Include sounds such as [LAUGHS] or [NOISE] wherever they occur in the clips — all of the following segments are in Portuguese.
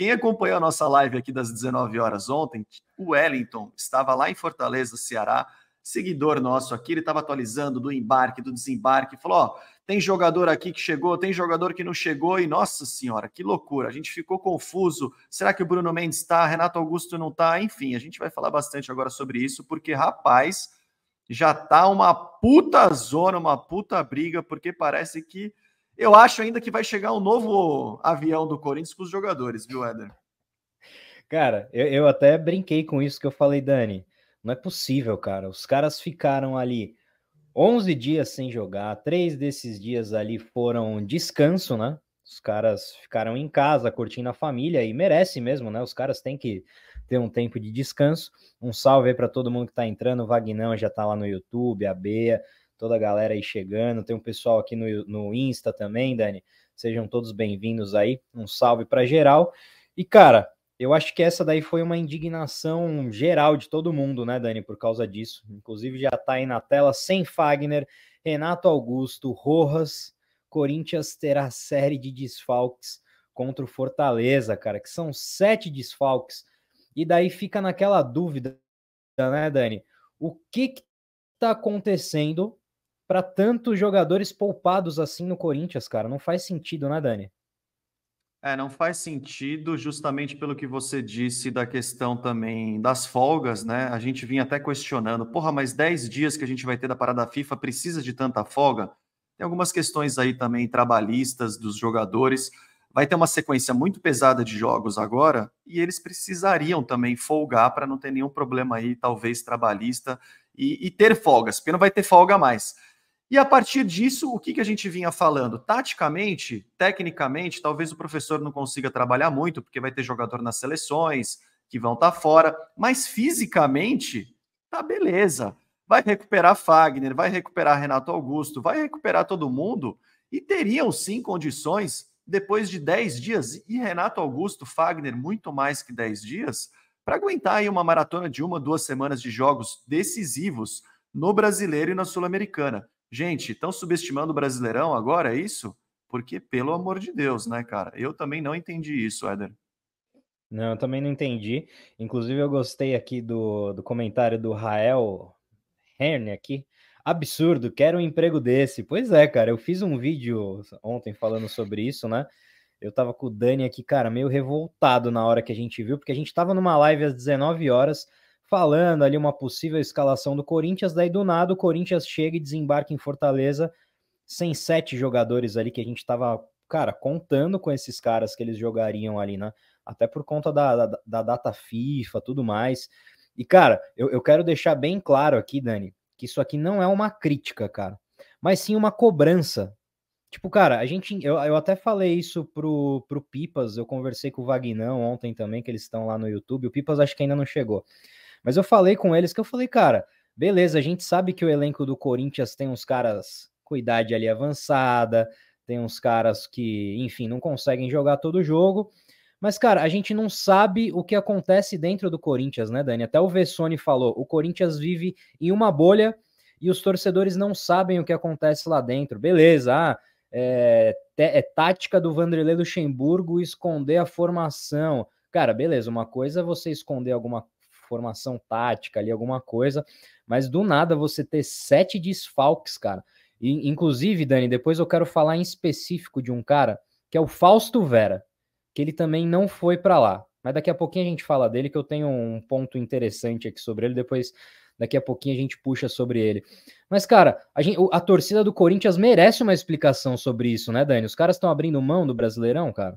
Quem acompanhou a nossa live aqui das 19 horas ontem, o Wellington estava lá em Fortaleza, Ceará, seguidor nosso aqui, ele estava atualizando do embarque, do desembarque, falou: ó, tem jogador aqui que chegou, tem jogador que não chegou, e nossa senhora, que loucura, a gente ficou confuso. Será que o Bruno Mendes está, Renato Augusto não está? Enfim, a gente vai falar bastante agora sobre isso, porque, rapaz, já tá uma puta zona, uma puta briga, porque parece que eu acho ainda que vai chegar um novo avião do Corinthians com os jogadores, viu, Éder? Cara, eu, eu até brinquei com isso que eu falei, Dani. Não é possível, cara. Os caras ficaram ali 11 dias sem jogar, três desses dias ali foram descanso, né? Os caras ficaram em casa curtindo a família e merece mesmo, né? Os caras têm que ter um tempo de descanso. Um salve aí para todo mundo que tá entrando. O Vagnão já tá lá no YouTube, a Bea toda a galera aí chegando. Tem um pessoal aqui no, no Insta também, Dani. Sejam todos bem-vindos aí. Um salve para geral. E, cara, eu acho que essa daí foi uma indignação geral de todo mundo, né, Dani, por causa disso. Inclusive, já tá aí na tela sem Fagner, Renato Augusto, Rojas. Corinthians terá série de desfalques contra o Fortaleza, cara, que são sete desfalques. E daí fica naquela dúvida, né, Dani? O que, que tá acontecendo para tantos jogadores poupados assim no Corinthians, cara. Não faz sentido, né, Dani? É, não faz sentido, justamente pelo que você disse da questão também das folgas, né? A gente vinha até questionando, porra, mas 10 dias que a gente vai ter da parada FIFA precisa de tanta folga? Tem algumas questões aí também trabalhistas dos jogadores. Vai ter uma sequência muito pesada de jogos agora e eles precisariam também folgar para não ter nenhum problema aí, talvez trabalhista, e, e ter folgas, porque não vai ter folga mais. E a partir disso, o que, que a gente vinha falando? Taticamente, tecnicamente, talvez o professor não consiga trabalhar muito, porque vai ter jogador nas seleções que vão estar tá fora, mas fisicamente, tá beleza. Vai recuperar Fagner, vai recuperar Renato Augusto, vai recuperar todo mundo e teriam sim condições, depois de 10 dias, e Renato Augusto, Fagner, muito mais que 10 dias, para aguentar aí uma maratona de uma, duas semanas de jogos decisivos no brasileiro e na Sul-Americana. Gente, estão subestimando o Brasileirão agora, é isso? Porque, pelo amor de Deus, né, cara? Eu também não entendi isso, Éder. Não, eu também não entendi. Inclusive, eu gostei aqui do, do comentário do Rael Herne aqui. Absurdo, quero um emprego desse. Pois é, cara, eu fiz um vídeo ontem falando sobre isso, né? Eu tava com o Dani aqui, cara, meio revoltado na hora que a gente viu, porque a gente tava numa live às 19 horas, falando ali uma possível escalação do Corinthians. Daí do nada o Corinthians chega e desembarca em Fortaleza sem sete jogadores ali que a gente estava, cara, contando com esses caras que eles jogariam ali, né? Até por conta da, da, da data FIFA, tudo mais. E, cara, eu, eu quero deixar bem claro aqui, Dani, que isso aqui não é uma crítica, cara, mas sim uma cobrança. Tipo, cara, a gente. Eu, eu até falei isso pro, pro Pipas, eu conversei com o Vagnão ontem também, que eles estão lá no YouTube. O Pipas acho que ainda não chegou. Mas eu falei com eles que eu falei, cara, beleza, a gente sabe que o elenco do Corinthians tem uns caras com idade ali avançada, tem uns caras que, enfim, não conseguem jogar todo jogo. Mas, cara, a gente não sabe o que acontece dentro do Corinthians, né, Dani? Até o Vessone falou: o Corinthians vive em uma bolha e os torcedores não sabem o que acontece lá dentro. Beleza, ah, é, é, tática do Vanderlei Luxemburgo esconder a formação. Cara, beleza, uma coisa é você esconder alguma formação tática ali, alguma coisa, mas do nada você ter sete desfalques, cara. E, inclusive, Dani, depois eu quero falar em específico de um cara que é o Fausto Vera, que ele também não foi para lá. Mas daqui a pouquinho a gente fala dele, que eu tenho um ponto interessante aqui sobre ele. Depois, daqui a pouquinho a gente puxa sobre ele. Mas, cara, a, gente, a torcida do Corinthians merece uma explicação sobre isso, né, Dani? Os caras estão abrindo mão do Brasileirão, cara?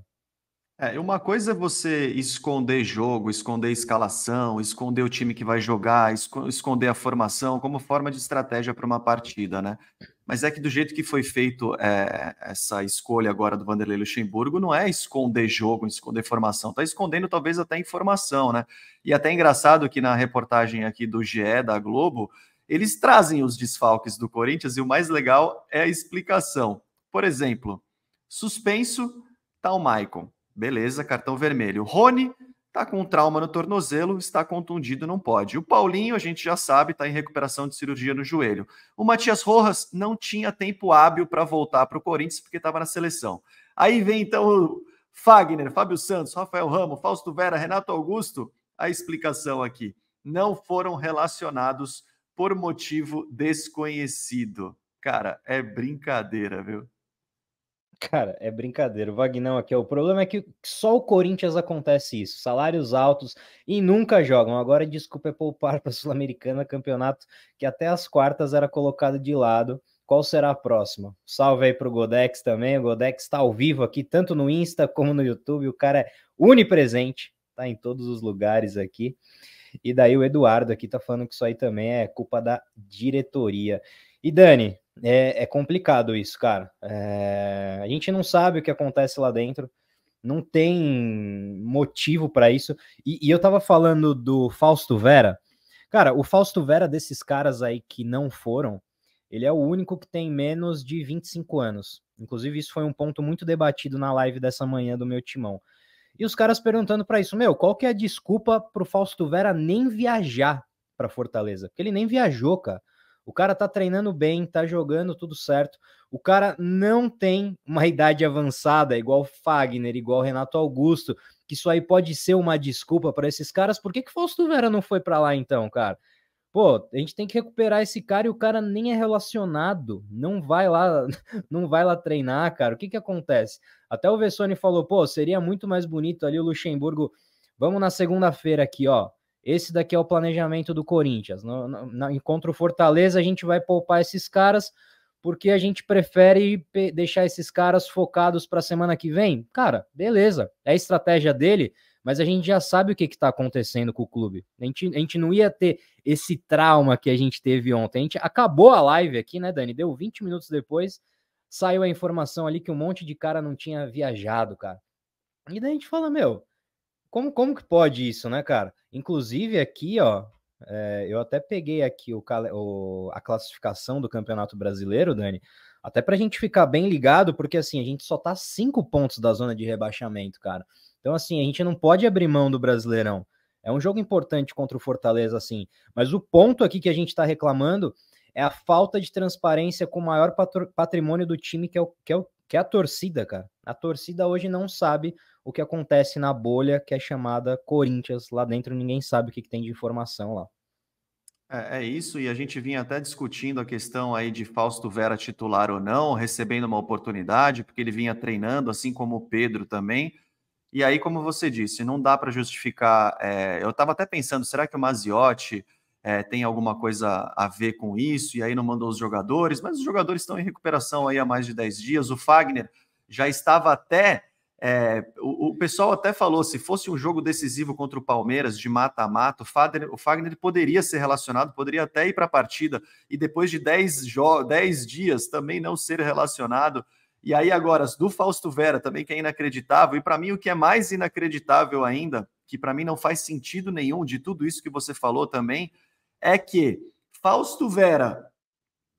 É, uma coisa é você esconder jogo, esconder escalação, esconder o time que vai jogar, esconder a formação como forma de estratégia para uma partida, né? Mas é que do jeito que foi feito é, essa escolha agora do Vanderlei Luxemburgo, não é esconder jogo, esconder formação, está escondendo talvez até informação, né? E até é engraçado que na reportagem aqui do GE da Globo, eles trazem os desfalques do Corinthians e o mais legal é a explicação. Por exemplo, suspenso tá o Maicon Beleza, cartão vermelho. O Rony está com trauma no tornozelo, está contundido, não pode. O Paulinho, a gente já sabe, está em recuperação de cirurgia no joelho. O Matias Rojas não tinha tempo hábil para voltar para o Corinthians porque estava na seleção. Aí vem então o Fagner, Fábio Santos, Rafael Ramos, Fausto Vera, Renato Augusto. A explicação aqui. Não foram relacionados por motivo desconhecido. Cara, é brincadeira, viu? Cara, é brincadeira. O Vagnão aqui, o problema é que só o Corinthians acontece isso. Salários altos e nunca jogam. Agora, desculpa é poupar para a Sul-Americana, campeonato que até as quartas era colocado de lado. Qual será a próxima? Salve aí para o Godex também. O Godex está ao vivo aqui, tanto no Insta como no YouTube. O cara é unipresente, tá em todos os lugares aqui. E daí o Eduardo aqui tá falando que isso aí também é culpa da diretoria. E Dani, é, é complicado isso, cara. É, a gente não sabe o que acontece lá dentro, não tem motivo para isso. E, e eu tava falando do Fausto Vera. Cara, o Fausto Vera desses caras aí que não foram, ele é o único que tem menos de 25 anos. Inclusive, isso foi um ponto muito debatido na live dessa manhã do meu timão. E os caras perguntando para isso, meu, qual que é a desculpa pro Fausto Vera nem viajar para Fortaleza? Porque ele nem viajou, cara. O cara tá treinando bem, tá jogando tudo certo. O cara não tem uma [LAUGHS] idade avançada, igual Fagner, igual Renato Augusto, que isso aí pode ser uma desculpa para esses caras. Por que, que Fausto Vera não foi para lá então, cara? Pô, a gente tem que recuperar esse cara e o cara nem é relacionado, não vai lá, [LAUGHS] não vai lá treinar, cara. O que que acontece? Até o Vessone falou, pô, seria muito mais bonito ali o Luxemburgo. Vamos na segunda-feira aqui, ó. Esse daqui é o planejamento do Corinthians. No, no, no, contra o Fortaleza, a gente vai poupar esses caras porque a gente prefere deixar esses caras focados para a semana que vem. Cara, beleza, é a estratégia dele, mas a gente já sabe o que está acontecendo com o clube. A gente, a gente não ia ter esse trauma que a gente teve ontem. A gente acabou a live aqui, né, Dani? Deu 20 minutos depois, saiu a informação ali que um monte de cara não tinha viajado, cara. E daí a gente fala, meu, como, como que pode isso, né, cara? Inclusive aqui, ó, é, eu até peguei aqui o, o, a classificação do Campeonato Brasileiro, Dani, até para a gente ficar bem ligado, porque assim, a gente só tá cinco pontos da zona de rebaixamento, cara. Então, assim, a gente não pode abrir mão do Brasileirão. É um jogo importante contra o Fortaleza, assim. Mas o ponto aqui que a gente está reclamando é a falta de transparência com o maior patrimônio do time, que é, o, que, é o, que é a torcida, cara. A torcida hoje não sabe o que acontece na bolha que é chamada Corinthians. Lá dentro ninguém sabe o que, que tem de informação lá. É, é, isso, e a gente vinha até discutindo a questão aí de Fausto Vera titular ou não, recebendo uma oportunidade, porque ele vinha treinando, assim como o Pedro também. E aí, como você disse, não dá para justificar. É, eu estava até pensando, será que o Maziotti é, tem alguma coisa a ver com isso? E aí não mandou os jogadores, mas os jogadores estão em recuperação aí há mais de 10 dias. O Fagner já estava até é, o, o, pessoal até falou: se fosse um jogo decisivo contra o Palmeiras, de mata-mata, o, o Fagner, poderia ser relacionado, poderia até ir para a partida, e depois de 10, 10 dias também não ser relacionado. E aí, agora, do Fausto Vera, também que é inacreditável, e para mim o que é mais inacreditável ainda, que para mim não faz sentido nenhum de tudo isso que você falou também, é que Fausto Vera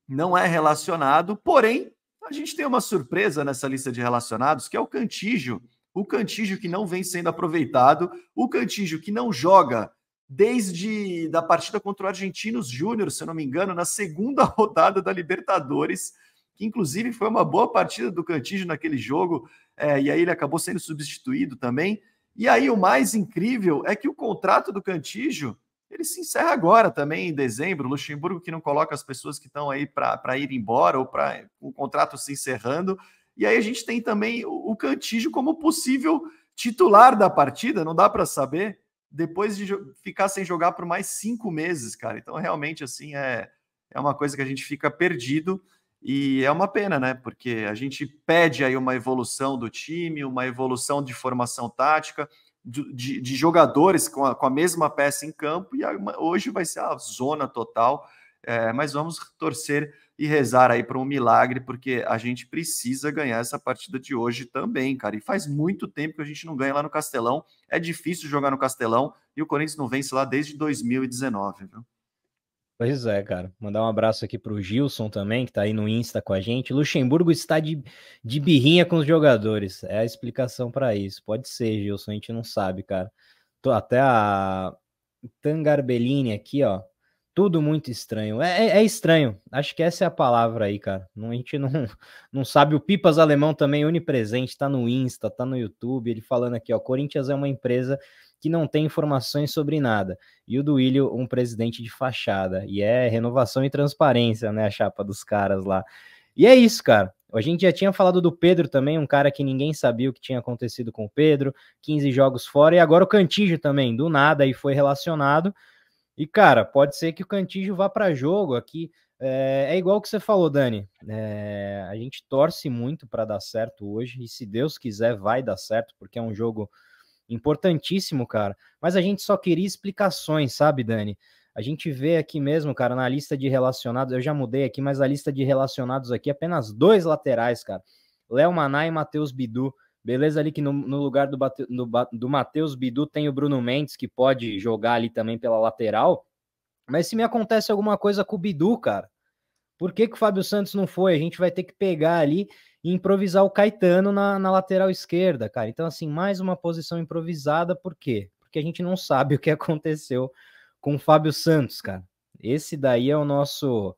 não é relacionado, porém a gente tem uma surpresa nessa lista de relacionados, que é o Cantígio. O Cantígio que não vem sendo aproveitado, o Cantígio que não joga desde da partida contra o Argentinos Júnior, se eu não me engano, na segunda [LAUGHS] rodada da Libertadores, que inclusive foi uma boa partida do Cantígio naquele jogo, é, e aí ele acabou sendo substituído também. E aí o mais incrível é que o contrato do Cantígio ele se encerra agora também, em dezembro. Luxemburgo que não coloca as pessoas que estão aí para ir embora ou para o contrato se encerrando. E aí a gente tem também o, o Cantígio como possível titular da partida, não dá para saber, depois de ficar sem jogar por mais cinco meses, cara. Então, realmente, assim, é, é uma coisa que a gente fica perdido. E é uma pena, né? Porque a gente pede aí uma evolução do time, uma evolução de formação tática de, de jogadores com a, com a, mesma peça em campo, e hoje vai ser a zona total. É, mas vamos torcer e rezar aí para um milagre, porque a gente precisa ganhar essa partida de hoje também, cara. E faz muito tempo que a gente não ganha lá no Castelão. É difícil jogar no Castelão e o Corinthians não vence lá desde 2019, viu? Pois é, cara. Mandar um abraço aqui pro Gilson também, que tá aí no Insta com a gente. Luxemburgo está de, de birrinha com os jogadores. É a explicação para isso. Pode ser, Gilson, a gente não sabe, cara. Tô até a Tangarbellini aqui, ó. Tudo muito estranho. É, é, é estranho. Acho que essa é a palavra aí, cara. Não, a gente não, [LAUGHS] não sabe. O Pipas Alemão também, onipresente, tá no Insta, tá no YouTube. Ele falando aqui, ó. Corinthians é uma empresa que não tem informações sobre nada. E o Duílio, um presidente de fachada. E é renovação e transparência, né? A chapa dos caras lá. E é isso, cara. A gente já tinha falado do Pedro também, um cara que ninguém sabia o que tinha acontecido com o Pedro, 15 jogos fora, e agora o Cantígio também, do nada, aí foi relacionado. E, cara, pode ser que o Cantígio vá para jogo aqui. É, é, igual que você falou, Dani. É, a gente torce muito para dar certo hoje, e se Deus quiser, vai dar certo, porque é um jogo importantíssimo, cara. Mas a gente só queria explicações, sabe, Dani? A gente vê aqui mesmo, cara, na lista de relacionados, eu já mudei aqui, mas a lista de relacionados aqui, é apenas dois laterais, cara. Léo Maná e Matheus Bidu. Beleza ali que no, no lugar do, do, do Matheus Bidu tem o Bruno Mendes, que pode jogar ali também pela lateral. Mas se me acontece alguma coisa com o Bidu, cara, por que, que o Fábio Santos não foi? A gente vai ter que pegar ali e improvisar o Caetano na, na lateral esquerda, cara. Então, assim, mais uma posição improvisada, por quê? Porque a gente não sabe o que aconteceu com o Fábio Santos, cara. Esse daí é o nosso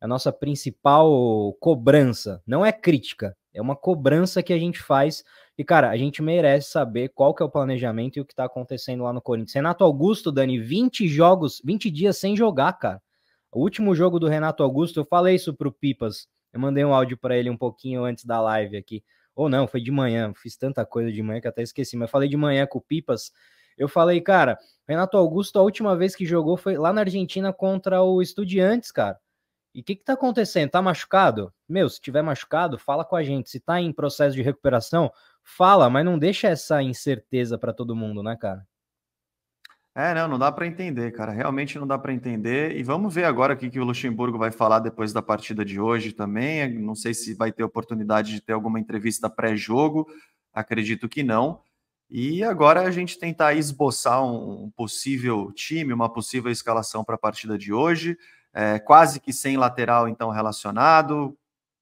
é a nossa principal cobrança. Não é crítica, é uma cobrança que a gente faz. E, cara, a gente merece saber qual que é o planejamento e o que tá acontecendo lá no Corinthians. Renato Augusto, Dani, 20 jogos, 20 dias sem jogar, cara. O último jogo do Renato Augusto, eu falei isso pro Pipas eu mandei um áudio para ele um pouquinho antes da live aqui. Ou não, foi de manhã. Fiz tanta coisa de manhã que até esqueci. Mas falei de manhã com o Pipas. Eu falei, cara, Renato Augusto, a última vez que jogou foi lá na Argentina contra o Estudiantes, cara. E o que, que tá acontecendo? Tá machucado? Meu, se tiver machucado, fala com a gente. Se tá em processo de recuperação, fala, mas não deixa essa incerteza para todo mundo, né, cara? É, não, não dá para entender, cara. Realmente não dá para entender. E vamos ver agora o que, que o Luxemburgo vai falar depois da partida de hoje também. Não sei se vai ter oportunidade de ter alguma entrevista pré-jogo. Acredito que não. E agora a gente tentar esboçar um possível time, uma possível escalação para a partida de hoje. É, quase que sem lateral, então, relacionado,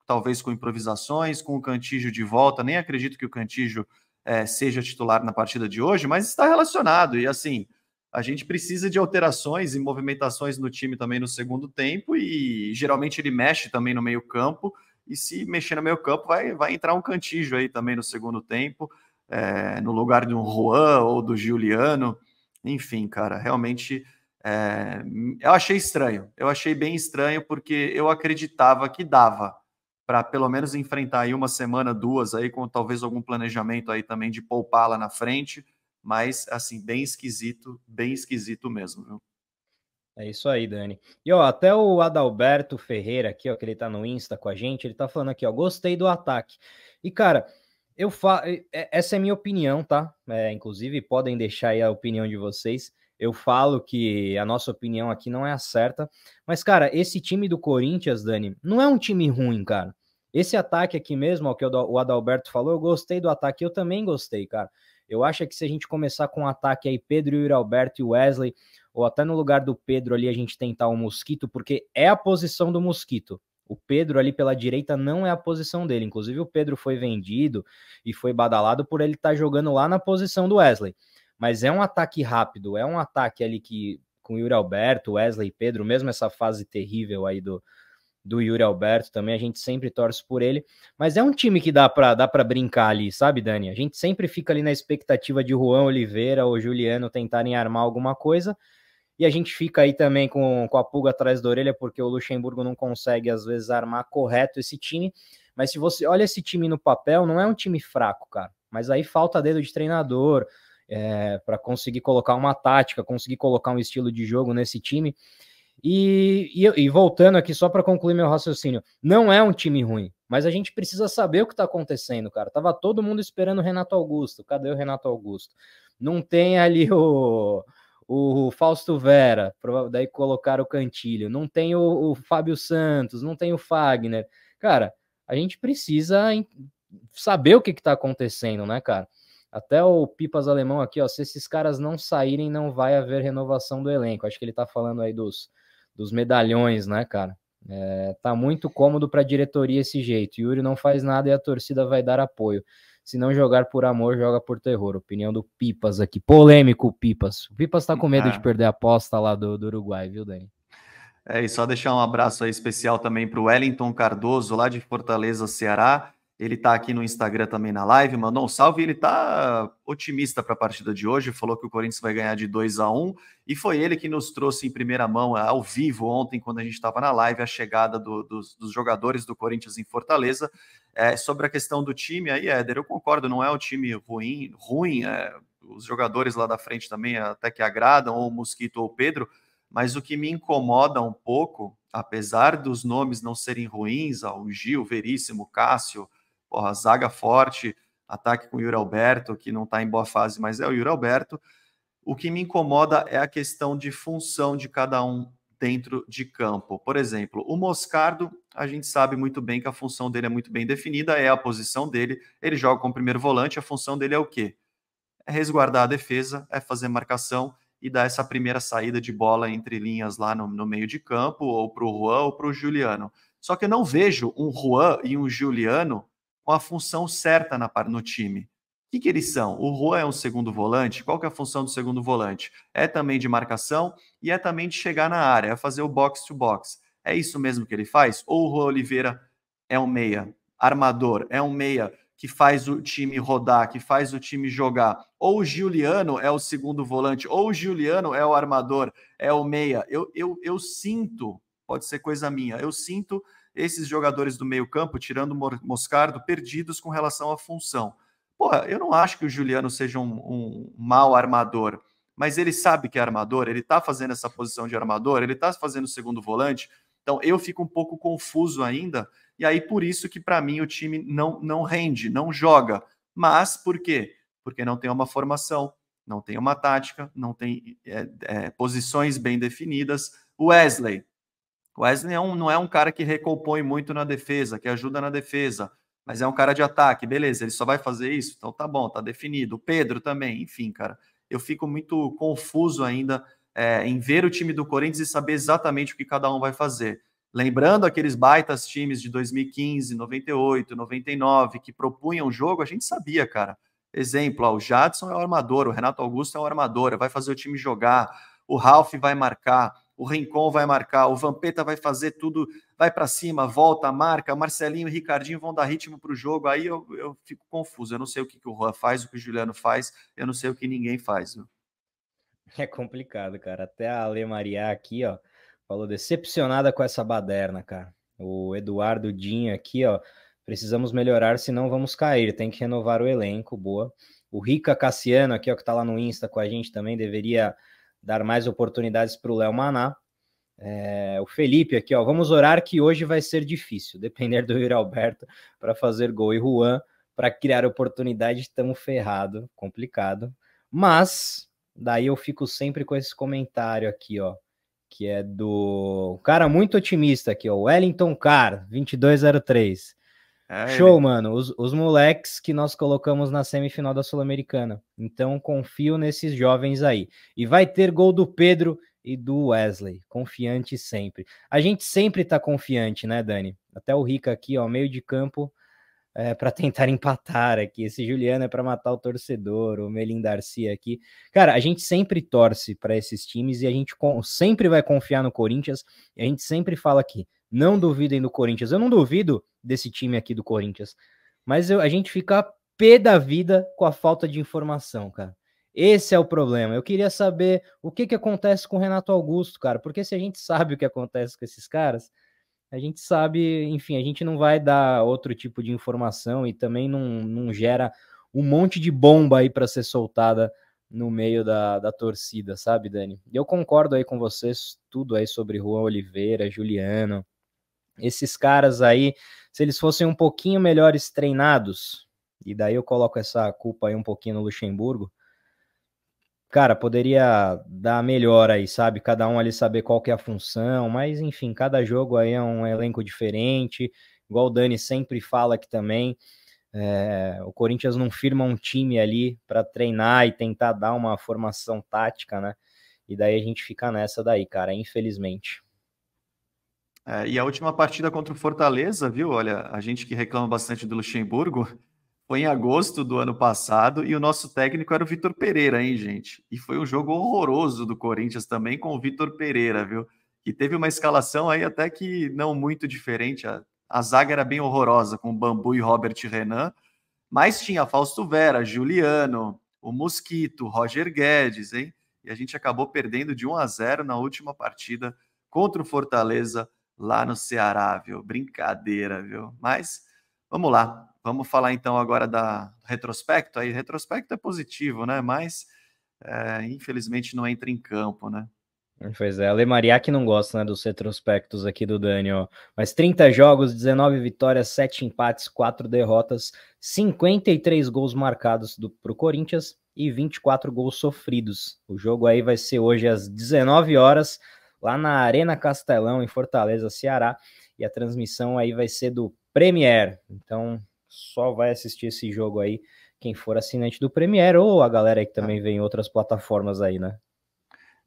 talvez com improvisações, com o Cantígio de volta. Nem acredito que o Cantígio é, seja titular na partida de hoje, mas está relacionado. E assim, a gente precisa de alterações e movimentações no time também no segundo tempo, e geralmente ele mexe também no meio-campo, e se mexer no meio-campo, vai, vai entrar um cantígio aí também no segundo tempo, é, no lugar de um Juan ou do Giuliano. Enfim, cara, realmente é, eu achei estranho. Eu achei bem estranho, porque eu acreditava que dava para pelo menos enfrentar aí uma semana, duas aí, com talvez algum planejamento aí também de poupar lá na frente mas assim, bem esquisito, bem esquisito mesmo, viu? É isso aí, Dani. E ó, até o Adalberto Ferreira aqui, ó, que ele tá no Insta com a gente, ele tá falando aqui, ó, gostei do ataque. E cara, eu fa... É, essa é minha opinião, tá? É, inclusive, podem deixar aí a opinião de vocês. Eu falo que a nossa opinião aqui não é a certa, mas cara, esse time do Corinthians, Dani, não é um time ruim, cara. Esse ataque aqui mesmo, ó, que o Adalberto falou, eu gostei do ataque, eu também gostei, cara. Eu acho é que se a gente começar com um ataque aí, Pedro, Yuri Alberto e Wesley, ou até no lugar do Pedro ali a gente tentar o Mosquito, porque é a posição do Mosquito. O Pedro ali pela direita não é a posição dele. Inclusive, o Pedro foi vendido e foi badalado por ele estar tá jogando lá na posição do Wesley. Mas é um ataque rápido, é um ataque ali que com Yuri Alberto, Wesley e Pedro, mesmo essa fase terrível aí do, do Yuri Alberto também, a gente sempre torce por ele, mas é um time que dá para dá para brincar ali, sabe, Dani? A gente sempre fica ali na expectativa de Juan Oliveira ou Juliano tentarem armar alguma coisa, e a gente fica aí também com, com a pulga atrás da orelha, porque o Luxemburgo não consegue, às vezes, armar correto esse time. Mas se você olha esse time no papel, não é um time fraco, cara. Mas aí falta dedo de treinador é, para conseguir colocar uma tática, conseguir colocar um estilo de jogo nesse time. E, e, e voltando aqui só para concluir meu raciocínio, não é um time ruim, mas a gente precisa saber o que está acontecendo, cara. Tava todo mundo esperando o Renato Augusto. Cadê o Renato Augusto? Não tem ali o, o Fausto Vera, daí colocaram o Cantilho. Não tem o, o Fábio Santos, não tem o Fagner. Cara, a gente precisa saber o que está acontecendo, né, cara? Até o Pipas Alemão aqui, ó, se esses caras não saírem, não vai haver renovação do elenco. Acho que ele tá falando aí dos, dos medalhões, né, cara? É, tá muito cômodo para a diretoria esse jeito. Yuri não faz nada e a torcida vai dar apoio. Se não jogar por amor, joga por terror. Opinião do Pipas aqui. Polêmico, Pipas. O Pipas tá com medo ah. de é. perder a aposta lá do, do Uruguai, viu, Dani? É, e só deixar um abraço aí especial também para o Wellington Cardoso, lá de Fortaleza, Ceará. Ele está aqui no Instagram também na live, mandou um salve. Ele está otimista para a partida de hoje, falou que o Corinthians vai ganhar de 2 a 1 e foi ele que nos trouxe em primeira mão, eh, ao vivo, ontem, quando a gente estava na live, a chegada do, dos, dos, jogadores do Corinthians em Fortaleza. É, sobre a questão do time, aí, Éder, eu concordo, não é um time ruim, ruim é, os jogadores lá da frente também até que agradam, ou o Mosquito ou o Pedro, mas o que me incomoda um pouco, apesar dos nomes não serem ruins, ó, o Gil, Veríssimo, Cássio porra, zaga forte, ataque com o Yuri Alberto, que não está em boa fase, mas é o Yuri Alberto. O que me incomoda é a questão de função de cada um dentro de campo. Por exemplo, o Moscardo, a gente sabe muito bem que a função dele é muito bem definida, é a posição dele, ele joga como primeiro volante, a função dele é o quê? É resguardar a defesa, é fazer marcação e dar essa primeira saída de bola entre linhas lá no, no meio de campo, ou para o Juan ou para o Juliano. Só que eu não vejo um Juan e um Juliano com a função certa na, no time. O que, que eles são? O Rua é um segundo volante. Qual que é a função do segundo volante? É também de marcação e é também de chegar na área, é fazer o box to box. É isso mesmo que ele faz? Ou o Rua Oliveira é um meia armador, é um meia que faz o time rodar, que faz o time jogar? Ou o Giuliano é o segundo volante, ou o Giuliano é o armador, é o meia. Eu, eu, eu sinto, pode ser coisa minha, eu sinto esses jogadores do meio-campo, tirando o Moscardo, perdidos com relação à função. Pô, eu não acho que o Juliano seja um, um mau armador, mas ele sabe que é armador, ele está fazendo essa posição de armador, ele está fazendo o segundo volante. Então eu fico um pouco confuso ainda, e aí por isso que para mim o time não, não rende, não joga. Mas por quê? Porque não tem uma formação, não tem uma tática, não tem é, é, posições bem definidas. Wesley, Wesley é um, não é um cara que recompõe muito na defesa, que ajuda na defesa, mas é um cara de ataque, beleza, ele só vai fazer isso? Então tá bom, tá definido. O Pedro também, enfim, cara. Eu fico muito confuso ainda é, em ver o time do Corinthians e saber exatamente o que cada um vai fazer. Lembrando aqueles baitas times de 2015, 98, 99, que propunham jogo, a gente sabia, cara. Exemplo, ó, o Jadson é o armador, o Renato Augusto é o armador, vai fazer o time jogar, o Ralph vai marcar o Rincon vai marcar, o Vampeta vai fazer tudo, vai para cima, volta, marca, Marcelinho e Ricardinho vão dar ritmo para o jogo, aí eu, eu fico confuso, eu não sei o que, que o Juan faz, o que o Juliano faz, eu não sei o que ninguém faz. Viu? [LAUGHS] É complicado, cara, até a Ale Maria aqui, ó, falou decepcionada com essa baderna, cara. O Eduardo Dinho aqui, ó, precisamos melhorar, senão vamos cair, tem que renovar o elenco, boa. O Rica Cassiano aqui, ó, que tá lá no Insta com a gente também, deveria dar mais oportunidades para o Léo Maná. É, o Felipe aqui, ó, vamos orar que hoje vai ser difícil, depender do Yuri Alberto para fazer gol e Juan para criar oportunidade, estamos ferrado, complicado. Mas daí eu fico sempre com esse comentário aqui, ó, que é do cara muito otimista aqui, ó, Wellington Car, 2203. É, Show, mano. Os, os moleques que nós colocamos na semifinal da Sul-Americana. Então confio nesses jovens aí. E vai ter gol do Pedro e do Wesley. Confiante sempre. A gente sempre tá confiante, né, Dani? Até o Rica aqui, ó, meio de campo é, para tentar [LAUGHS] empatar aqui. Esse Juliano é para matar o torcedor, o Melim Darcia aqui. Cara, a gente sempre torce para esses times e a gente sempre vai confiar no Corinthians. E a gente sempre fala aqui: não duvidem do Corinthians. Eu não duvido desse time aqui do Corinthians. Mas eu, a gente fica pé da vida com a falta de informação, cara. Esse é o problema. Eu queria saber o que, que acontece com o Renato Augusto, cara. Porque se a gente sabe o que acontece com esses caras, a gente sabe, enfim, a gente não vai dar outro tipo de informação e também não, não gera um monte de bomba aí para ser soltada no meio da, da torcida, sabe, Dani? Eu concordo aí com vocês, tudo aí sobre Juan Oliveira, Juliano, esses caras aí, se eles fossem um pouquinho melhores treinados, e daí eu coloco essa culpa aí um pouquinho no Luxemburgo, cara, poderia dar melhor aí, sabe? Cada um ali saber qual que é a função, mas enfim, cada jogo aí é um elenco diferente, igual o Dani sempre fala aqui também. É, o Corinthians não firma um time ali para treinar e tentar dar uma formação tática, né? E daí a gente fica nessa daí, cara, infelizmente. É, e a última partida contra o Fortaleza, viu? Olha, a gente que reclama bastante do Luxemburgo, foi em agosto do ano passado e o nosso técnico era o Vitor Pereira, hein, gente? E foi um jogo horroroso do Corinthians também com o Vitor Pereira, viu? E teve uma escalação aí até que não muito diferente. A, a zaga era bem horrorosa com o Bambu e Robert Renan, mas tinha Fausto Vera, Juliano, o Mosquito, Roger Guedes, hein? E a gente acabou perdendo de 1 a 0 na última partida contra o Fortaleza lá no Ceará, viu? Brincadeira, viu? Mas vamos lá. Vamos falar então agora da retrospecto. Aí retrospecto é positivo, né? Mas é, infelizmente não entra em campo, né? Pois é, Alemaria que não gosta né, dos retrospectos aqui do Daniel. Mas 30 jogos, 19 vitórias, 7 empates, 4 derrotas, 53 gols marcados para o Corinthians e 24 gols sofridos. O jogo aí vai ser hoje às 19 horas lá na Arena Castelão, em Fortaleza, Ceará. E a transmissão aí vai ser do Premier. Então, só vai assistir esse jogo aí quem for assinante do Premier ou a galera que também vem em outras plataformas aí, né?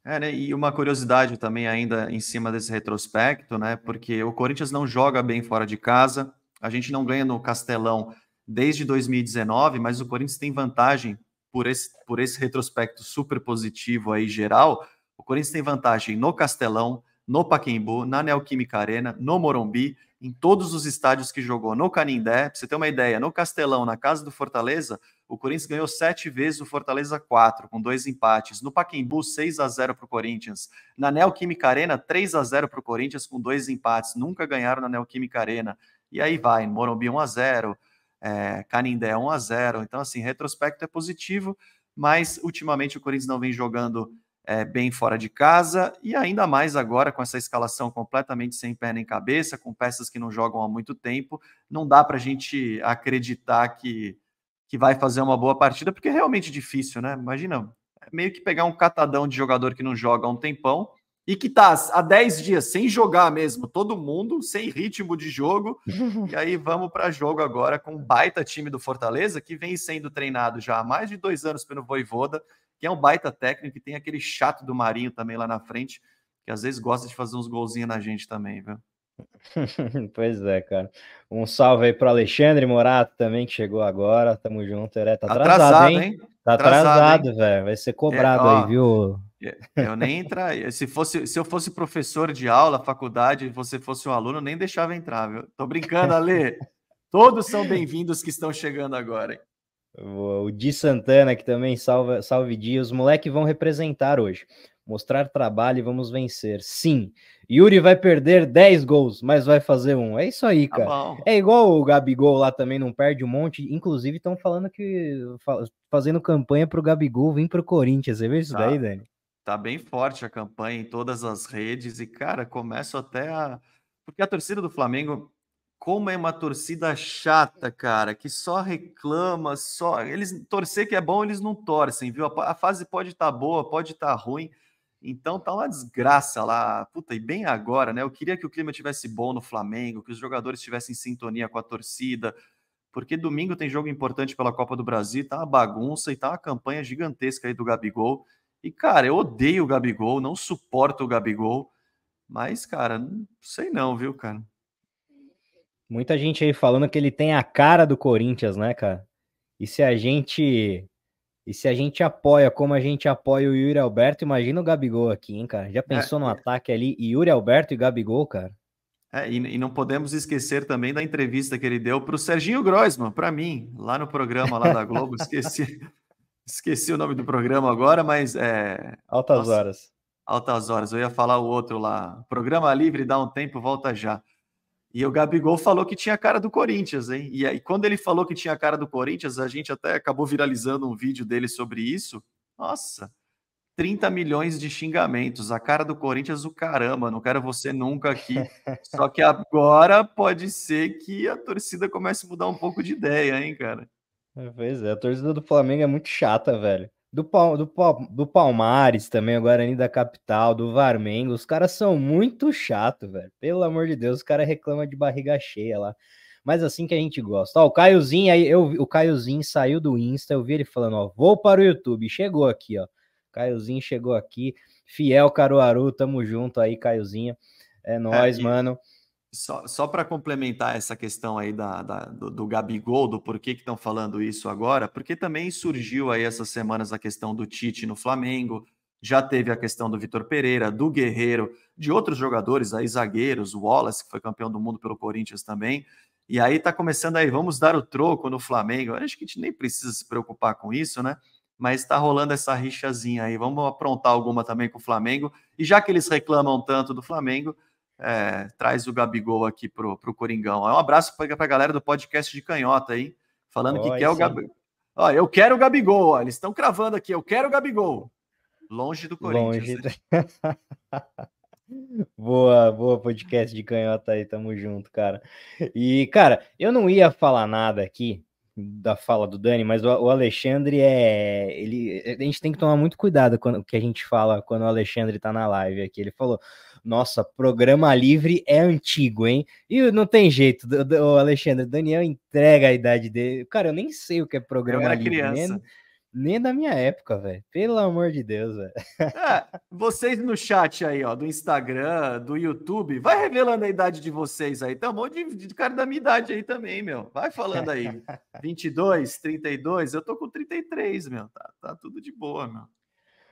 É, né? E uma curiosidade também ainda em cima desse retrospecto, né? Porque o Corinthians não joga bem fora de casa. A gente não ganha no Castelão desde 2019, mas o Corinthians tem vantagem por esse, por esse retrospecto super positivo aí geral, o Corinthians tem vantagem no Castelão, no Paquembu, na Neoquímica Arena, no Morumbi, em todos os estádios que jogou no Canindé. Pra você ter uma ideia, no Castelão, na casa do Fortaleza, o Corinthians ganhou sete vezes, o Fortaleza quatro, com dois empates. No Paquembu, 6 a 0 para o Corinthians. Na Neoquímica Arena, 3 a 0 para o Corinthians, com dois empates. Nunca ganharam na Neoquímica Arena. E aí vai, Morumbi 1 a 0 é, Canindé 1 a 0 Então, assim, retrospecto é positivo, mas ultimamente o Corinthians não vem jogando é, bem fora de casa e ainda mais agora com essa escalação completamente sem perna em cabeça, com peças que não jogam há muito tempo, não dá para a gente acreditar que, que vai fazer uma boa partida, porque é realmente difícil, né? Imagina, é meio que pegar um catadão de jogador que não joga há um tempão e que tá há 10 dias sem jogar mesmo, todo mundo, sem ritmo de jogo. e aí vamos para jogo agora com um baita time do Fortaleza, que vem sendo treinado já há mais de dois anos pelo Voivoda, que é um baita técnico e tem aquele chato do Marinho também lá na frente, que às vezes gosta de fazer uns golzinhos na gente também, viu? [LAUGHS] pois é, cara. Um salve aí para Alexandre Morato também, que chegou agora. Tamo junto, é, tá atrasado, atrasado hein? Tá atrasado, atrasado velho. Vai ser cobrado é, aí, viu? É, eu nem entraria. Se, fosse, se eu fosse professor de aula, faculdade, e você fosse um aluno, nem deixava entrar, viu? Tô brincando, Ale. [LAUGHS] Todos são bem-vindos que estão chegando agora. Hein? O Di Santana, que também salva, salve Di. Os moleques vão representar hoje. Mostrar trabalho e vamos vencer. Sim. Yuri vai perder 10 gols, mas vai fazer um. É isso aí, tá cara. Tá é igual o Gabigol lá também, não perde um monte. Inclusive, estão falando que. fazendo campanha pro Gabigol vir pro Corinthians. Você vê isso tá. daí, Dani? tá bem forte a campanha em todas as redes e cara, começo até a porque a torcida do Flamengo como é uma torcida chata, cara, que só reclama, só eles torcer que é bom, eles não torcem, viu? A, fase pode estar tá boa, pode estar tá ruim. Então tá uma desgraça lá, puta, e bem agora, né? Eu queria que o clima tivesse bom no Flamengo, que os jogadores estivessem em sintonia com a torcida, porque domingo tem jogo importante pela Copa do Brasil, tá uma bagunça e tá uma campanha gigantesca aí do Gabigol. E, cara, eu odeio o Gabigol, não suporto o Gabigol. Mas, cara, não sei não, viu, cara? Muita gente aí falando que ele tem a cara do Corinthians, né, cara? E se a gente e se a gente apoia como a gente apoia o Yuri Alberto, imagina o Gabigol aqui, hein, cara? Já é, pensou é, no ataque ali Yuri Alberto e Gabigol, cara? É, e, e, não podemos esquecer também da entrevista que ele deu para o Serginho Grossman, para mim, lá no programa lá da Globo, [LAUGHS] esqueci. Esqueci o nome do programa agora, mas é. Altas Nossa, horas. Altas horas. Eu ia falar o outro lá. Programa livre, dá um tempo, volta já. E o Gabigol falou que tinha a cara do Corinthians, hein? E aí, quando ele falou que tinha a cara do Corinthians, a gente até acabou viralizando um vídeo dele sobre isso. Nossa, 30 milhões de xingamentos. A cara do Corinthians, o caramba, não quero você nunca aqui. [LAUGHS] Só que agora pode ser que a torcida comece a mudar um pouco de ideia, hein, cara? É, pois é, a torcida do Flamengo é muito chata, velho. Do, Pal, do, Pal, do Palmares também, o Guarani da capital, do Varmengo, os caras são muito chato, velho. Pelo amor de Deus, os caras reclamam de barriga cheia lá. Mas assim que a gente gosta. Ó, o Caiozinho aí, eu, o Caiozinho saiu do Insta, eu vi ele falando, ó, vou para o YouTube. Chegou aqui, ó. Caiozinho chegou aqui. Fiel Caruaru, tamo junto aí, Caiozinho. É nós, é, mano. E... Só, só para complementar essa questão aí da, da, do, do Gabigol, do porquê que estão falando isso agora, porque também surgiu aí essas semanas a questão do Tite no Flamengo, já teve a questão do Vitor Pereira, do Guerreiro, de outros jogadores aí, zagueiros, o Wallace, que foi campeão do mundo pelo Corinthians também. E aí tá começando aí, vamos dar o troco no Flamengo. Acho que a gente nem precisa se preocupar com isso, né? Mas está rolando essa rixazinha aí. Vamos aprontar alguma também com o Flamengo. E já que eles reclamam tanto do Flamengo, é, traz o Gabigol aqui pro, pro Coringão. Um abraço para a galera do podcast de Canhota, aí, Falando oh, que quer sim. o é Gabigol. Olha, eu quero o Gabigol, ó. eles estão cravando aqui, eu quero o Gabigol. Longe do Corinthians. Longe [LAUGHS] boa, boa podcast de canhota aí, tamo junto, cara. E, cara, eu não ia falar nada aqui da fala do Dani, mas o, o Alexandre é. Ele, a gente tem que tomar muito cuidado quando que a gente fala quando o Alexandre tá na live aqui. Ele falou: nossa, programa livre é antigo, hein? E não tem jeito, o Alexandre, Daniel entrega a idade dele. Cara, eu nem sei o que é programa livre. Criança. Nem, nem da minha época, velho. Pelo amor de Deus, velho. É, vocês no chat aí, ó, do Instagram, do YouTube, vai revelando a idade de vocês aí. Tá um monte de, de cara da minha idade aí também, meu. Vai falando aí. 22, [LAUGHS] 32, eu tô com 33, meu. Tá, tá tudo de boa, meu.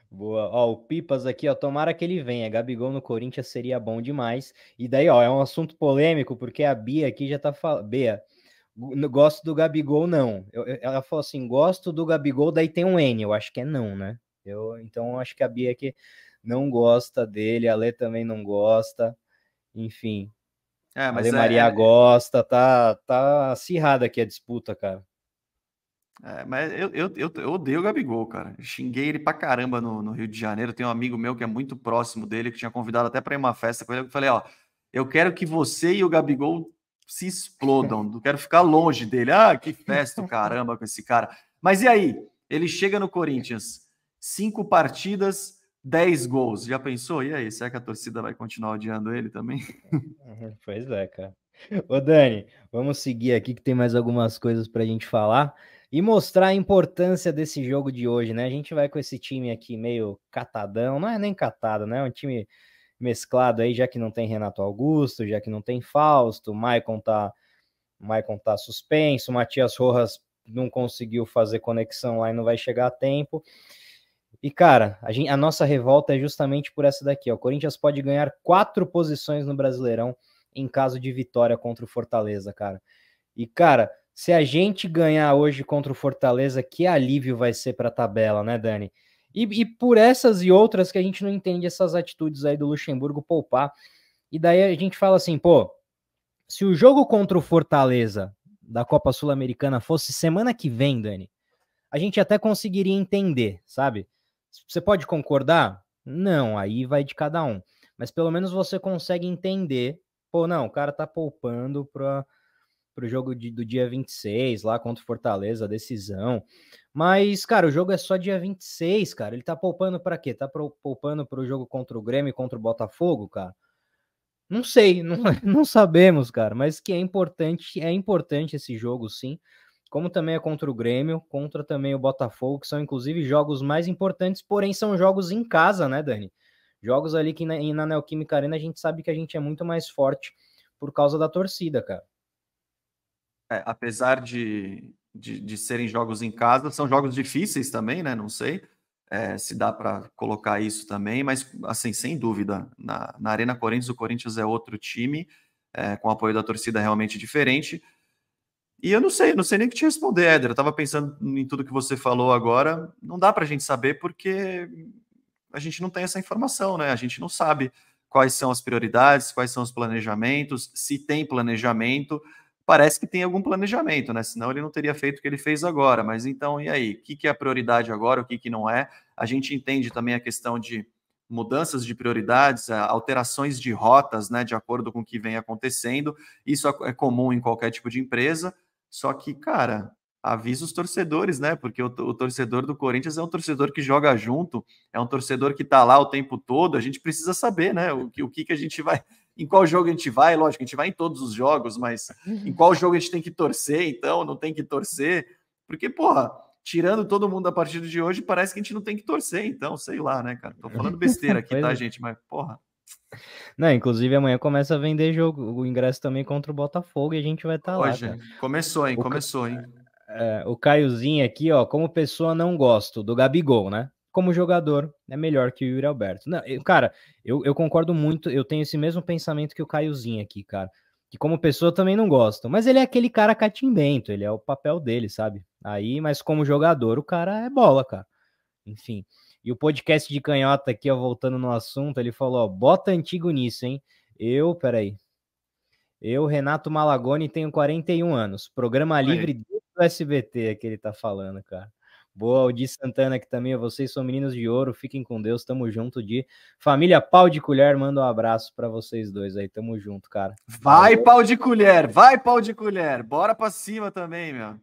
Boa. Ó, o Pipas aqui, ó, tomara que ele venha. Gabigol no Corinthians seria bom demais. E daí, ó, é um assunto polêmico, porque a Bia aqui já tá falando. Bia, gosto do Gabigol, não. Eu, eu, ela falou assim: gosto do Gabigol, daí tem um N. Eu acho que é não, né? Eu, então, acho que a Bia aqui não gosta dele, a Lê também não gosta. Enfim. É, mas a Lê é, Maria é, é. gosta, tá, tá acirrada aqui a disputa, cara. É, mas eu, eu, eu, eu, odeio o Gabigol, cara. Xinguei ele pra caramba no, no, Rio de Janeiro. Tem um amigo meu que é muito próximo dele, que tinha convidado até pra ir uma festa com ele. Eu falei, ó, eu quero que você e o Gabigol se explodam. Eu quero ficar longe dele. Ah, que festa do caramba com esse cara. Mas e aí? Ele chega no Corinthians, cinco partidas, dez gols. Já pensou? E aí? Será que a torcida vai continuar odiando ele também? [LAUGHS] Pois é, cara. Ô, Dani, vamos seguir aqui que tem mais algumas coisas pra gente falar e mostrar a importância desse jogo de hoje, né? A gente vai com esse time aqui meio catadão, não é nem catado, né? É um time mesclado aí, já que não tem Renato Augusto, já que não tem Fausto, Maicon tá, Maicon tá suspenso, Matias Rojas não conseguiu fazer conexão lá e não vai chegar a tempo. E, cara, a, gente, a nossa revolta é justamente por essa daqui. Ó. O Corinthians pode ganhar quatro posições no Brasileirão em caso de vitória contra o Fortaleza, cara. E, cara, se a gente ganhar hoje contra o Fortaleza, que alívio vai ser para a tabela, né, Dani? E, e, por essas e outras que a gente não entende essas atitudes aí do Luxemburgo poupar. E daí a gente fala assim, pô, se o jogo contra o Fortaleza da Copa Sul-Americana fosse semana que vem, Dani, a gente até conseguiria entender, sabe? Você pode concordar? Não, aí vai de cada um. Mas pelo menos você consegue entender, pô, não, o cara tá poupando para para o jogo de, do dia 26, lá contra o Fortaleza, a decisão. Mas, cara, o jogo é só dia 26, cara. Ele tá poupando para quê? Tá poupando para o jogo contra o Grêmio e contra o Botafogo, cara? Não sei, [LAUGHS] não, não sabemos, cara. Mas que é importante, é importante esse jogo, sim. Como também é contra o Grêmio, contra também o Botafogo, que são inclusive jogos mais importantes, porém são jogos em casa, né, Dani? Jogos ali que na, na Neoquímica Arena a gente sabe que a gente é muito mais forte por causa da torcida, cara. É, apesar de, de, de, serem jogos em casa, são jogos difíceis também, né? Não sei é, se dá para colocar isso também, mas assim, sem dúvida, na, na Arena Corinthians, o Corinthians é outro time, é, com apoio da torcida realmente diferente. E eu não sei, não sei nem o que te responder, Éder. Eu estava pensando em tudo que você falou agora. Não dá para a gente saber porque a gente não tem essa informação, né? A gente não sabe quais são as prioridades, quais são os planejamentos, se tem planejamento parece que tem algum planejamento, né? Senão ele não teria feito o que ele fez agora. Mas então, e aí? O que, que é a prioridade agora, o que, que não é? A gente entende também a questão de mudanças de prioridades, alterações de rotas, né, de acordo com o que vem acontecendo. Isso é comum em qualquer tipo de empresa. Só que, cara, avisa os torcedores, né? Porque o, o, torcedor do Corinthians é um torcedor que joga junto, é um torcedor que tá lá o tempo todo. A gente precisa saber, né? O, o que, que a gente vai em qual jogo a gente vai, lógico, a gente vai em todos os jogos, mas em qual uhum. jogo a gente tem que torcer, então, não tem que torcer, porque, porra, tirando todo mundo a partir de hoje, parece que a gente não tem que torcer, então, sei lá, né, cara? Tô falando besteira aqui, tá, é. gente? Mas, porra. Não, inclusive amanhã começa a vender jogo, o ingresso também contra o Botafogo e a gente vai estar tá hoje, lá. Cara. Começou, hein? O começou, hein? É, o Caiozinho aqui, ó, como pessoa não gosto do Gabigol, né? como jogador, é melhor que o Yuri Alberto. Não, eu, cara, eu, eu concordo muito, eu tenho esse mesmo pensamento que o Caiozinho aqui, cara. Que como pessoa também não gosto. Mas ele é aquele cara catimbento, ele é o papel dele, sabe? Aí, mas como jogador, o cara é bola, cara. Enfim. E o podcast de canhota aqui, ó, voltando no assunto, ele falou, ó, bota antigo nisso, hein? Eu, peraí. Eu, Renato Malagoni, tenho 41 anos. Programa livre do SBT é que ele tá falando, cara. Boa, Aldi Santana aqui também. Vocês são meninos de ouro, fiquem com Deus, tamo junto de família Pau de Colher. Manda um abraço para vocês dois aí, tamo junto, cara. Vai, pau de colher, vai, pau de colher, bora pra cima também, meu.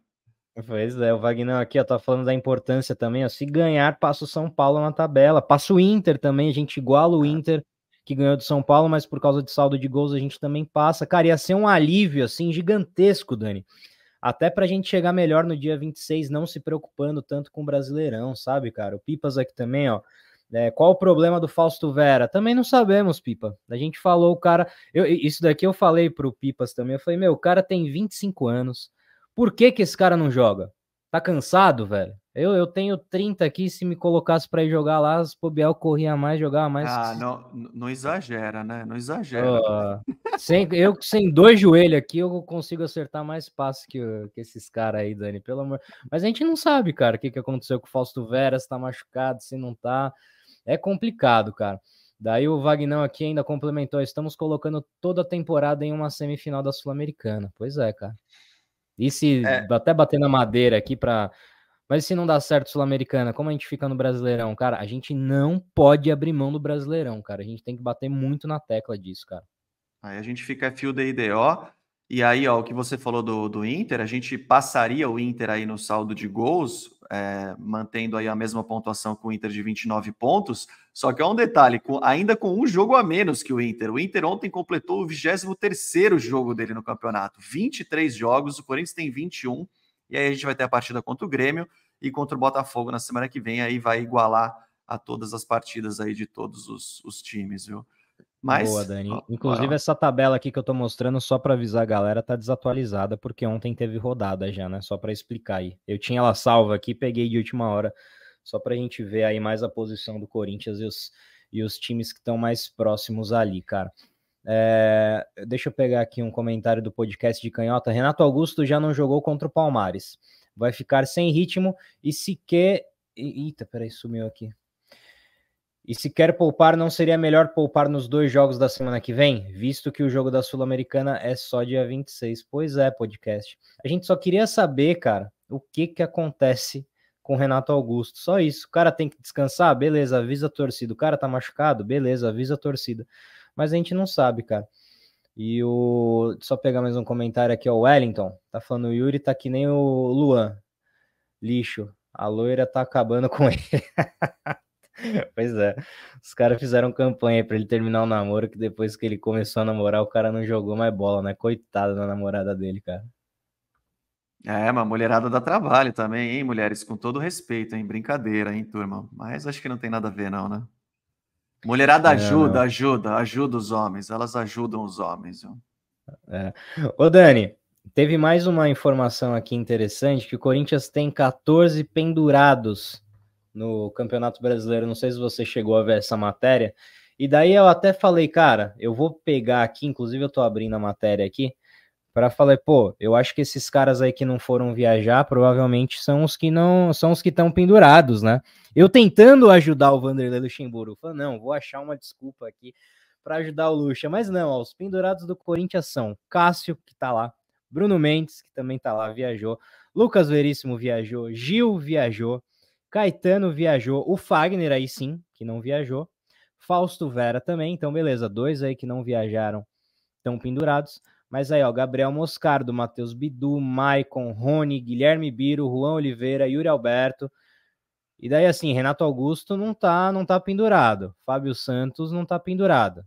Pois é, o Vagnão aqui, ó, tá falando da importância também, ó. Se ganhar, passa o São Paulo na tabela, passa o Inter também, a gente iguala o é. Inter que ganhou do São Paulo, mas por causa de saldo de gols a gente também passa. Cara, ia ser um alívio, assim, gigantesco, Dani até para a gente chegar melhor no dia 26, não se preocupando tanto com o Brasileirão, sabe, cara? O Pipas aqui também, ó. É, qual o problema do Fausto Vera? Também não sabemos, Pipa. A gente falou, o cara. Eu, isso daqui eu falei pro Pipas também. Eu falei, meu, o cara tem 25 anos. Por que, que esse cara não joga? Tá cansado, velho? Eu, eu tenho 30 aqui, se me colocasse para ir jogar lá, se Pobiel corria mais, jogava mais. Ah, não, não exagera, né? Não exagera. Uh, sem, eu sem dois joelhos aqui, eu consigo acertar mais passos que, que esses caras aí, Dani, pelo amor. Mas a gente não sabe, cara, o que, que aconteceu com o Fausto Vera, se tá machucado, se não tá. É complicado, cara. Daí o Vagnão aqui ainda complementou: estamos colocando toda a temporada em uma semifinal da Sul-Americana. Pois é, cara. E se é. até bater na madeira aqui para. Mas se não dá certo Sul-Americana, como a gente fica no Brasileirão, cara? A gente não pode abrir mão do Brasileirão, cara. A gente tem que bater muito na tecla disso, cara. Aí a gente fica é fio da IDO. E aí, ó, o que você falou do, do Inter, a gente passaria o Inter aí no saldo de gols, é, mantendo aí a mesma pontuação com o Inter de 29 pontos. Só que há é um detalhe, com, ainda com um jogo a menos que o Inter. O Inter ontem completou o 23 jogo dele no campeonato. 23 jogos, o Corinthians tem 21. E aí a gente vai ter a partida contra o Grêmio e contra o Botafogo na semana que vem. Aí vai igualar a todas as partidas aí de todos os, os times, viu? Mas, Boa, Dani. Inclusive, essa tabela aqui que eu tô mostrando, só para avisar a galera, tá desatualizada, porque ontem teve rodada já, né? Só para explicar aí. Eu tinha ela salva aqui, peguei de última hora, só pra gente ver aí mais a posição do Corinthians e os, e os times que estão mais próximos ali, cara. É, deixa eu pegar aqui um comentário do podcast de canhota. Renato Augusto já não jogou contra o Palmares. Vai ficar sem ritmo e se sequer. Eita, peraí, sumiu aqui. E se quer poupar, não seria melhor poupar nos dois jogos da semana que vem, visto que o jogo da Sul-Americana é só dia 26? Pois é, podcast. A gente só queria saber, cara, o que que acontece com o Renato Augusto. Só isso. O cara tem que descansar? Beleza, avisa a torcida. O cara tá machucado? Beleza, avisa a torcida. Mas a gente não sabe, cara. E o. Só pegar mais um comentário aqui, ó. O Wellington. Tá falando, o Yuri tá que nem o Luan. Lixo. A loira tá acabando com [LAUGHS] ele. [LAUGHS] pois é. Os caras fizeram campanha para ele terminar o namoro, que depois que ele começou a namorar, o cara não jogou mais bola, né? Coitado da namorada dele, cara. É, uma mulherada dá trabalho também, hein, mulheres? Com todo respeito, hein? Brincadeira, hein, turma? Mas acho que não tem nada a ver, não, né? Mulherada é, ajuda, é, ajuda, ajuda os homens. Elas ajudam os homens. Viu? É. Ô, Dani, teve mais uma informação aqui interessante que o Corinthians tem 14 pendurados no Campeonato Brasileiro. Não sei se você chegou a ver essa matéria. E daí eu até falei, cara, eu vou pegar aqui, inclusive eu tô abrindo a matéria aqui, para falar, pô, eu acho que esses caras aí que não foram viajar, provavelmente são os que não, são os que estão pendurados, né? Eu tentando ajudar o Vanderlei Luxemburgo, falando, não, vou achar uma desculpa aqui para ajudar o Luxa, mas não, ó, os pendurados do Corinthians são Cássio, que tá lá, Bruno Mendes, que também tá lá, viajou, Lucas Veríssimo viajou, Gil viajou, Caetano viajou, o Fagner aí sim, que não viajou. Fausto Vera também, então beleza, dois aí que não viajaram estão pendurados. Mas aí, ó, Gabriel Moscardo, Matheus Bidu, Maicon, Rony, Guilherme Biro, Juan Oliveira, Yuri Alberto. E daí, assim, Renato Augusto não tá, não tá pendurado. Fábio Santos não tá pendurado.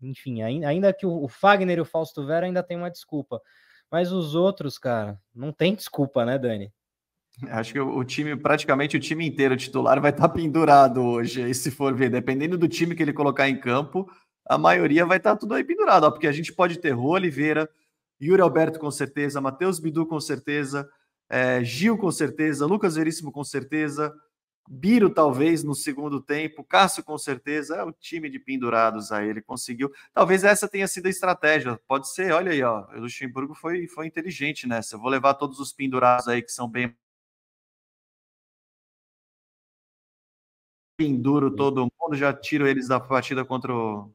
Enfim, ainda que o Fagner e o Fausto Vera ainda tem uma desculpa. Mas os outros, cara, não tem desculpa, né, Dani? Acho que o time, praticamente o time inteiro titular vai estar tá pendurado hoje. E se for ver, dependendo do time que ele colocar em campo, a maioria vai estar tá tudo aí pendurado, ó, porque a gente pode ter Rô Oliveira, Yuri Alberto com certeza, Matheus Bidu com certeza, é, Gil com certeza, Lucas Veríssimo com certeza, Biro talvez no segundo tempo, Cássio com certeza, é o time de pendurados aí, ele conseguiu. Talvez essa tenha sido a estratégia, pode ser, olha aí, ó, o Luxemburgo foi, foi inteligente nessa, eu vou levar todos os pendurados aí que são bem penduro todo mundo, já tiro eles da partida contra o,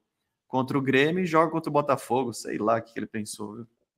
contra o Grêmio e jogo contra o Botafogo. Sei lá o que ele pensou. Viu?